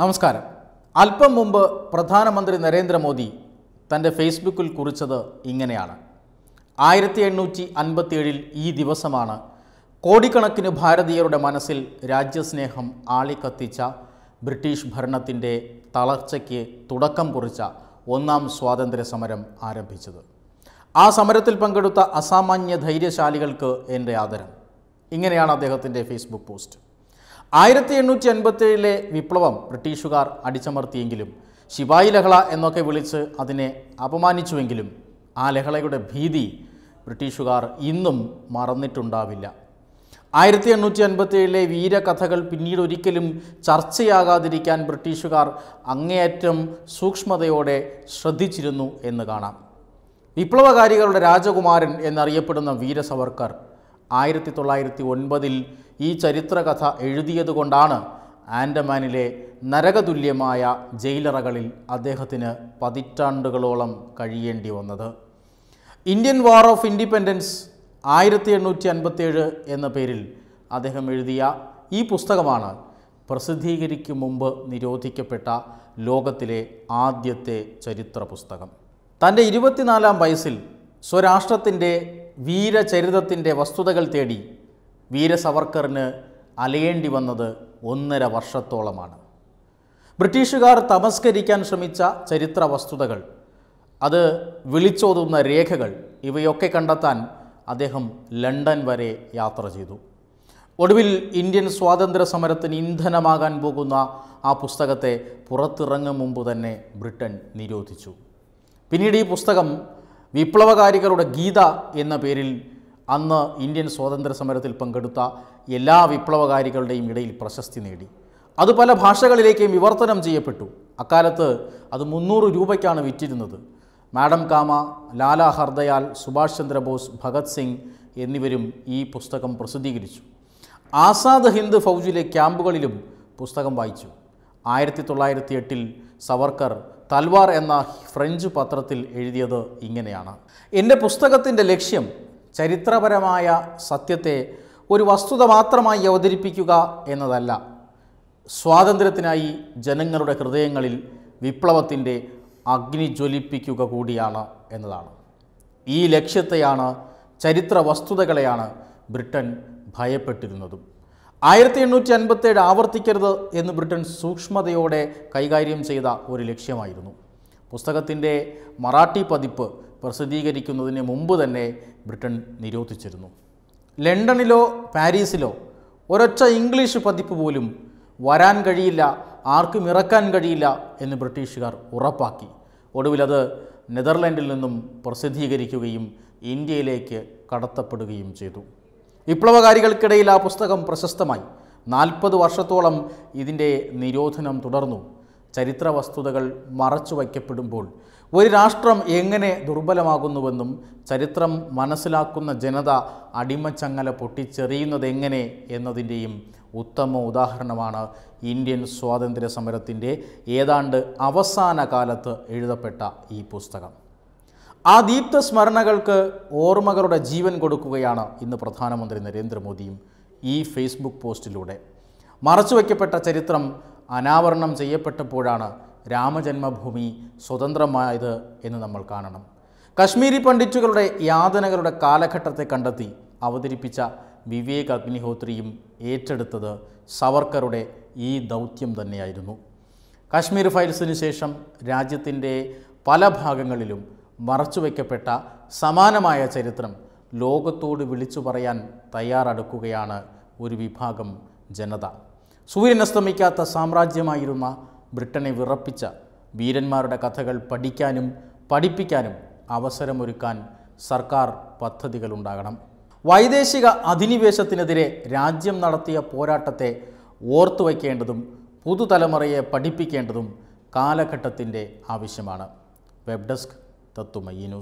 നമസ്കാരം അല്പം മുമ്പ് പ്രധാനമന്ത്രി നരേന്ദ്രമോദി തൻ്റെ ഫേസ്ബുക്കിൽ കുറിച്ചത് ഇങ്ങനെയാണ് ആയിരത്തി എണ്ണൂറ്റി അൻപത്തിയേഴിൽ ഈ ദിവസമാണ് കോടിക്കണക്കിന് ഭാരതീയരുടെ മനസ്സിൽ രാജ്യസ്നേഹം ആളിക്കത്തിച്ച ബ്രിട്ടീഷ് ഭരണത്തിൻ്റെ തളർച്ചയ്ക്ക് തുടക്കം കുറിച്ച ഒന്നാം സ്വാതന്ത്ര്യ സമരം ആരംഭിച്ചത് ആ സമരത്തിൽ പങ്കെടുത്ത അസാമാന്യ ധൈര്യശാലികൾക്ക് എൻ്റെ ആദരം ഇങ്ങനെയാണ് അദ്ദേഹത്തിൻ്റെ ഫേസ്ബുക്ക് പോസ്റ്റ് ആയിരത്തി എണ്ണൂറ്റി അൻപത്തേഴിലെ വിപ്ലവം ബ്രിട്ടീഷുകാർ അടിച്ചമർത്തിയെങ്കിലും ശിവായി ലഹള എന്നൊക്കെ വിളിച്ച് അതിനെ അപമാനിച്ചുവെങ്കിലും ആ ലഹളയുടെ ഭീതി ബ്രിട്ടീഷുകാർ ഇന്നും മറന്നിട്ടുണ്ടാവില്ല ആയിരത്തി എണ്ണൂറ്റി അൻപത്തിയേഴിലെ വീരകഥകൾ പിന്നീട് ഒരിക്കലും ചർച്ചയാകാതിരിക്കാൻ ബ്രിട്ടീഷുകാർ അങ്ങേയറ്റം സൂക്ഷ്മതയോടെ ശ്രദ്ധിച്ചിരുന്നു എന്ന് കാണാം വിപ്ലവകാരികളുടെ രാജകുമാരൻ എന്നറിയപ്പെടുന്ന വീരസവർക്കർ ആയിരത്തി തൊള്ളായിരത്തി ഒൻപതിൽ ഈ ചരിത്രകഥ എഴുതിയതുകൊണ്ടാണ് ആൻഡമാനിലെ നരകതുല്യമായ ജയിലറകളിൽ അദ്ദേഹത്തിന് പതിറ്റാണ്ടുകളോളം കഴിയേണ്ടി വന്നത് ഇന്ത്യൻ വാർ ഓഫ് ഇൻഡിപെൻഡൻസ് ആയിരത്തി എണ്ണൂറ്റി അൻപത്തേഴ് എന്ന പേരിൽ അദ്ദേഹം എഴുതിയ ഈ പുസ്തകമാണ് പ്രസിദ്ധീകരിക്കും മുമ്പ് നിരോധിക്കപ്പെട്ട ലോകത്തിലെ ആദ്യത്തെ ചരിത്ര പുസ്തകം തൻ്റെ ഇരുപത്തിനാലാം വയസ്സിൽ സ്വരാഷ്ട്രത്തിൻ്റെ വീരചരിതത്തിൻ്റെ വസ്തുതകൾ തേടി വീരസവർക്കറിന് അലയേണ്ടി വന്നത് ഒന്നര വർഷത്തോളമാണ് ബ്രിട്ടീഷുകാർ തമസ്കരിക്കാൻ ശ്രമിച്ച ചരിത്ര വസ്തുതകൾ അത് വിളിച്ചോതുന്ന രേഖകൾ ഇവയൊക്കെ കണ്ടെത്താൻ അദ്ദേഹം ലണ്ടൻ വരെ യാത്ര ചെയ്തു ഒടുവിൽ ഇന്ത്യൻ സ്വാതന്ത്ര്യ സമരത്തിന് ഇന്ധനമാകാൻ പോകുന്ന ആ പുസ്തകത്തെ പുറത്തിറങ്ങും മുമ്പ് തന്നെ ബ്രിട്ടൻ നിരോധിച്ചു പിന്നീട് ഈ പുസ്തകം വിപ്ലവകാരികളുടെ ഗീത എന്ന പേരിൽ അന്ന് ഇന്ത്യൻ സ്വാതന്ത്ര്യ സമരത്തിൽ പങ്കെടുത്ത എല്ലാ വിപ്ലവകാരികളുടെയും ഇടയിൽ പ്രശസ്തി നേടി അത് പല ഭാഷകളിലേക്കും വിവർത്തനം ചെയ്യപ്പെട്ടു അക്കാലത്ത് അത് മുന്നൂറ് രൂപയ്ക്കാണ് വിറ്റിരുന്നത് മാഡം കാമ ലാല ഹർദയാൽ സുഭാഷ് ചന്ദ്രബോസ് ഭഗത് സിംഗ് എന്നിവരും ഈ പുസ്തകം പ്രസിദ്ധീകരിച്ചു ആസാദ് ഹിന്ദ് ഫൗജിലെ ക്യാമ്പുകളിലും പുസ്തകം വായിച്ചു ആയിരത്തി തൊള്ളായിരത്തി എട്ടിൽ സവർക്കർ തൽവാർ എന്ന ഫ്രഞ്ച് പത്രത്തിൽ എഴുതിയത് ഇങ്ങനെയാണ് എൻ്റെ പുസ്തകത്തിൻ്റെ ലക്ഷ്യം ചരിത്രപരമായ സത്യത്തെ ഒരു വസ്തുത മാത്രമായി അവതരിപ്പിക്കുക എന്നതല്ല സ്വാതന്ത്ര്യത്തിനായി ജനങ്ങളുടെ ഹൃദയങ്ങളിൽ വിപ്ലവത്തിൻ്റെ അഗ്നി ജ്വലിപ്പിക്കുക കൂടിയാണ് എന്നതാണ് ഈ ലക്ഷ്യത്തെയാണ് ചരിത്ര വസ്തുതകളെയാണ് ബ്രിട്ടൻ ഭയപ്പെട്ടിരുന്നതും ആയിരത്തി എണ്ണൂറ്റി അൻപത്തേഴ് ആവർത്തിക്കരുത് എന്ന് ബ്രിട്ടൻ സൂക്ഷ്മതയോടെ കൈകാര്യം ചെയ്ത ഒരു ലക്ഷ്യമായിരുന്നു പുസ്തകത്തിൻ്റെ മറാഠി പതിപ്പ് പ്രസിദ്ധീകരിക്കുന്നതിന് മുമ്പ് തന്നെ ബ്രിട്ടൻ നിരോധിച്ചിരുന്നു ലണ്ടനിലോ പാരീസിലോ ഒരൊറ്റ ഇംഗ്ലീഷ് പതിപ്പ് പോലും വരാൻ കഴിയില്ല ആർക്കും ഇറക്കാൻ കഴിയില്ല എന്ന് ബ്രിട്ടീഷുകാർ ഉറപ്പാക്കി ഒടുവിൽ അത് നെതർലാൻഡിൽ നിന്നും പ്രസിദ്ധീകരിക്കുകയും ഇന്ത്യയിലേക്ക് കടത്തപ്പെടുകയും ചെയ്തു വിപ്ലവകാരികൾക്കിടയിൽ ആ പുസ്തകം പ്രശസ്തമായി നാൽപ്പത് വർഷത്തോളം ഇതിൻ്റെ നിരോധനം തുടർന്നു ചരിത്ര വസ്തുതകൾ മറച്ചു വയ്ക്കപ്പെടുമ്പോൾ ഒരു രാഷ്ട്രം എങ്ങനെ ദുർബലമാകുന്നുവെന്നും ചരിത്രം മനസ്സിലാക്കുന്ന ജനത അടിമച്ചങ്ങല പൊട്ടിച്ചെറിയുന്നത് എങ്ങനെ എന്നതിൻ്റെയും ഉത്തമ ഉദാഹരണമാണ് ഇന്ത്യൻ സ്വാതന്ത്ര്യ സമരത്തിൻ്റെ ഏതാണ്ട് അവസാന കാലത്ത് എഴുതപ്പെട്ട ഈ പുസ്തകം ആ ദീപ്ത സ്മരണകൾക്ക് ഓർമ്മകളുടെ ജീവൻ കൊടുക്കുകയാണ് ഇന്ന് പ്രധാനമന്ത്രി നരേന്ദ്രമോദിയും ഈ ഫേസ്ബുക്ക് പോസ്റ്റിലൂടെ മറച്ചുവെക്കപ്പെട്ട ചരിത്രം അനാവരണം ചെയ്യപ്പെട്ടപ്പോഴാണ് രാമജന്മഭൂമി സ്വതന്ത്രമായത് എന്ന് നമ്മൾ കാണണം കശ്മീരി പണ്ഡിറ്റുകളുടെ യാതനകളുടെ കാലഘട്ടത്തെ കണ്ടെത്തി അവതരിപ്പിച്ച വിവേക് അഗ്നിഹോത്രിയും ഏറ്റെടുത്തത് സവർക്കറുടെ ഈ ദൗത്യം തന്നെയായിരുന്നു കശ്മീർ ഫയൽസിന് ശേഷം രാജ്യത്തിൻ്റെ പല ഭാഗങ്ങളിലും മറച്ചുവെക്കപ്പെട്ട സമാനമായ ചരിത്രം ലോകത്തോട് വിളിച്ചു പറയാൻ തയ്യാറെടുക്കുകയാണ് ഒരു വിഭാഗം ജനത സൂര്യൻ അസ്തമിക്കാത്ത സാമ്രാജ്യമായിരുന്ന ബ്രിട്ടനെ വിറപ്പിച്ച വീരന്മാരുടെ കഥകൾ പഠിക്കാനും പഠിപ്പിക്കാനും അവസരമൊരുക്കാൻ സർക്കാർ പദ്ധതികളുണ്ടാകണം വൈദേശിക അധിനിവേശത്തിനെതിരെ രാജ്യം നടത്തിയ പോരാട്ടത്തെ ഓർത്തു വയ്ക്കേണ്ടതും പുതുതലമുറയെ പഠിപ്പിക്കേണ്ടതും കാലഘട്ടത്തിൻ്റെ ആവശ്യമാണ് വെബ് ഡെസ്ക് തത്തുമയ്യ